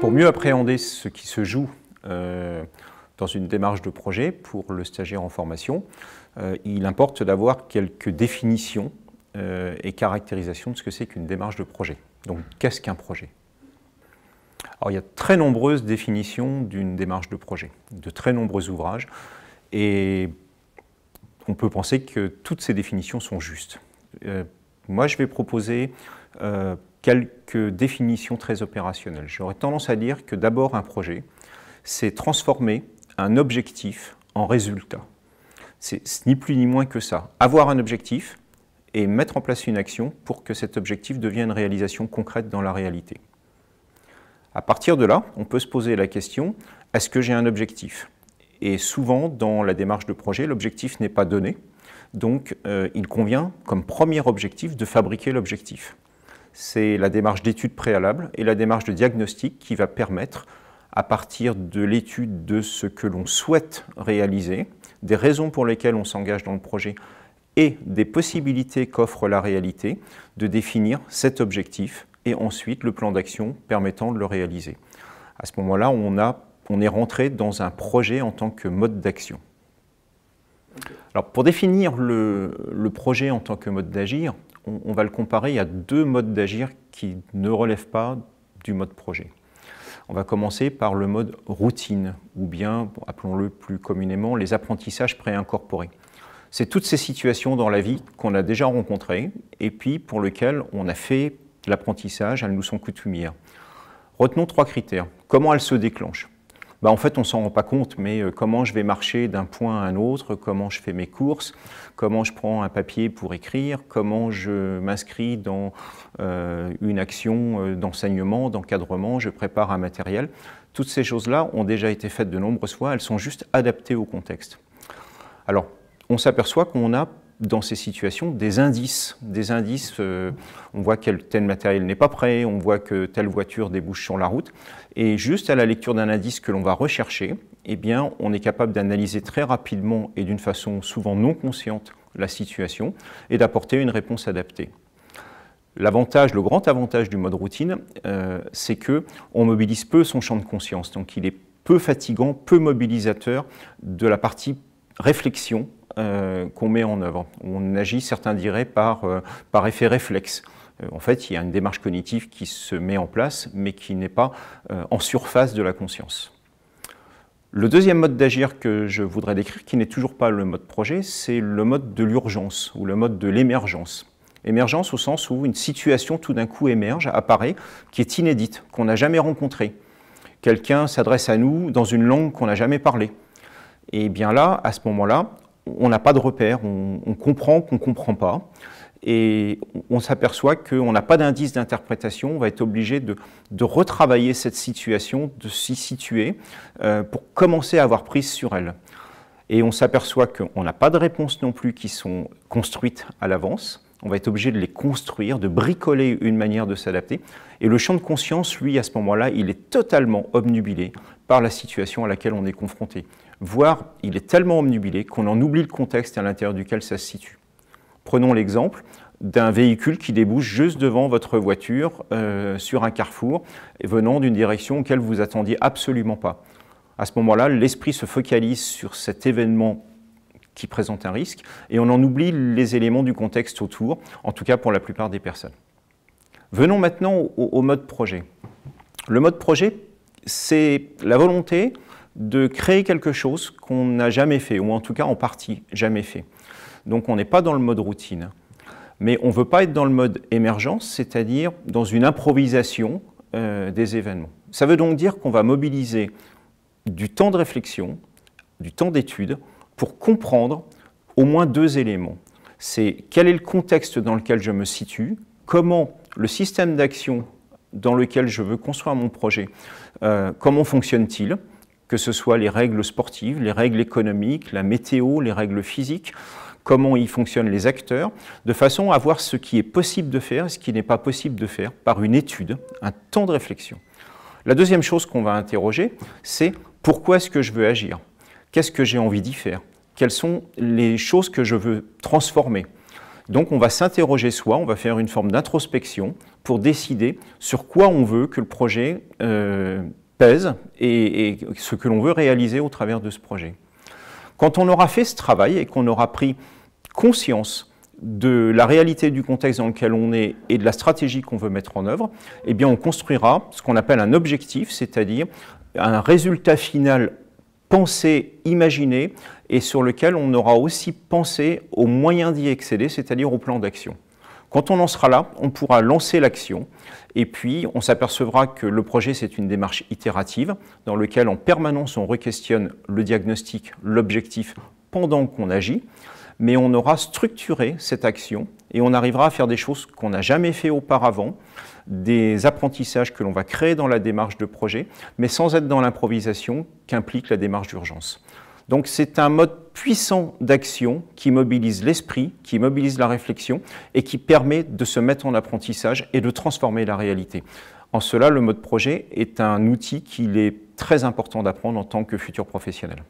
Pour mieux appréhender ce qui se joue euh, dans une démarche de projet pour le stagiaire en formation, euh, il importe d'avoir quelques définitions euh, et caractérisations de ce que c'est qu'une démarche de projet. Donc qu'est-ce qu'un projet Alors il y a très nombreuses définitions d'une démarche de projet, de très nombreux ouvrages, et on peut penser que toutes ces définitions sont justes. moi je vais proposer quelques définitions très opérationnelles. J'aurais tendance à dire que d'abord un projet, c'est transformer un objectif en résultat. C'est ni plus ni moins que ça. Avoir un objectif et mettre en place une action pour que cet objectif devienne une réalisation concrète dans la réalité. À partir de là, on peut se poser la question, est-ce que j'ai un objectif Et souvent, dans la démarche de projet, l'objectif n'est pas donné. Donc, euh, il convient, comme premier objectif, de fabriquer l'objectif c'est la démarche d'étude préalable et la démarche de diagnostic qui va permettre, à partir de l'étude de ce que l'on souhaite réaliser, des raisons pour lesquelles on s'engage dans le projet et des possibilités qu'offre la réalité, de définir cet objectif et ensuite le plan d'action permettant de le réaliser. À ce moment-là, on, est rentré dans un projet en tant que mode d'action. Alors, pour définir le projet en tant que mode d'agir, on, va le comparer à deux modes d'agir qui ne relèvent pas du mode projet. On va commencer par le mode routine, ou bien, appelons-le plus communément, les apprentissages préincorporés. C'est toutes ces situations dans la vie qu'on a déjà rencontrées et puis pour lesquelles on a fait l'apprentissage, elles nous sont coutumières. Retenons trois critères. Comment elles se déclenchent bah, en fait, on ne s'en rend pas compte, mais euh, comment je vais marcher d'un point à un autre, comment je fais mes courses, comment je prends un papier pour écrire, comment je m'inscris dans euh, une action euh, d'enseignement, d'encadrement, je prépare un matériel. Toutes ces choses-là ont déjà été faites de nombreuses fois, elles sont juste adaptées au contexte. Alors, on s'aperçoit qu'on a dans ces situations des indices. Des indices, euh, on voit que tel matériel n'est pas prêt, on voit que telle voiture débouche sur la route. Et juste à la lecture d'un indice que l'on va rechercher, eh bien, on est capable d'analyser très rapidement et d'une façon souvent non consciente la situation et d'apporter une réponse adaptée. L'avantage, le grand avantage du mode routine, euh, c'est que on mobilise peu son champ de conscience, donc il est peu fatigant, peu mobilisateur de la partie réflexion euh, qu'on met en œuvre. On agit, certains diraient, par, euh, par effet réflexe. Euh, en fait, il y a une démarche cognitive qui se met en place, mais qui n'est pas en surface de la conscience. Le deuxième mode d'agir que je voudrais décrire, qui n'est toujours pas le mode projet, c'est le mode de l'urgence ou le mode de l'émergence. Émergence au sens où une situation tout d'un coup émerge, apparaît, qui est inédite, qu'on n'a jamais rencontrée. Quelqu'un s'adresse à nous dans une langue qu'on n'a jamais parlée. Et bien là, à ce moment-là, on n'a pas de repère. on, comprend qu'on ne comprend pas, et on s'aperçoit qu'on n'a pas d'indice d'interprétation, on va être obligé de, retravailler cette situation, de s'y situer, euh, pour commencer à avoir prise sur elle. Et on s'aperçoit qu'on n'a pas de réponses non plus qui sont construites à l'avance, on va être obligé de les construire, de bricoler une manière de s'adapter. Et le champ de conscience, lui, à ce moment-là, il est totalement obnubilé par la situation à laquelle on est confronté. Voire, il est tellement obnubilé qu'on en oublie le contexte à l'intérieur duquel ça se situe. Prenons l'exemple d'un véhicule qui débouche juste devant votre voiture euh, sur un carrefour, venant d'une direction auquel vous attendiez absolument pas. À ce moment-là, l'esprit se focalise sur cet événement qui présente un risque, et on en oublie les éléments du contexte autour, en tout cas pour la plupart des personnes. Venons maintenant au, mode projet. Le mode projet, c'est la volonté de créer quelque chose qu'on n'a jamais fait, ou en tout cas en partie jamais fait. Donc on n'est pas dans le mode routine. Mais on ne veut pas être dans le mode émergence, c'est-à-dire dans une improvisation euh, des événements. Ça veut donc dire qu'on va mobiliser du temps de réflexion, du temps d'étude, pour comprendre au moins deux éléments. C'est quel est le contexte dans lequel je me situe, comment le système d'action dans lequel je veux construire mon projet, euh, comment fonctionne-t-il, que ce soit les règles sportives, les règles économiques, la météo, les règles physiques, comment y fonctionnent les acteurs, de façon à voir ce qui est possible de faire et ce qui n'est pas possible de faire par une étude, un temps de réflexion. La deuxième chose qu'on va interroger, c'est pourquoi est-ce que je veux agir Qu'est-ce que j'ai envie d'y faire quelles sont les choses que je veux transformer. Donc on va s'interroger soi, on va faire une forme d'introspection pour décider sur quoi on veut que le projet euh, pèse et, et, ce que l'on veut réaliser au travers de ce projet. Quand on aura fait ce travail et qu'on aura pris conscience de la réalité du contexte dans lequel on est et de la stratégie qu'on veut mettre en œuvre, eh bien on construira ce qu'on appelle un objectif, c'est-à-dire un résultat final pensé, imaginé et sur lequel on aura aussi pensé aux moyens d'y accéder, c'est-à-dire au plan d'action. Quand on en sera là, on pourra lancer l'action et puis on s'apercevra que le projet, c'est une démarche itérative dans laquelle en permanence on requestionne le diagnostic, l'objectif pendant qu'on agit, mais on aura structuré cette action et on arrivera à faire des choses qu'on n'a jamais fait auparavant, des apprentissages que l'on va créer dans la démarche de projet, mais sans être dans l'improvisation qu'implique la démarche d'urgence. Donc c'est un mode puissant d'action qui mobilise l'esprit, qui mobilise la réflexion et qui permet de se mettre en apprentissage et de transformer la réalité. En cela, le mode projet est un outil qu'il est très important d'apprendre en tant que futur professionnel.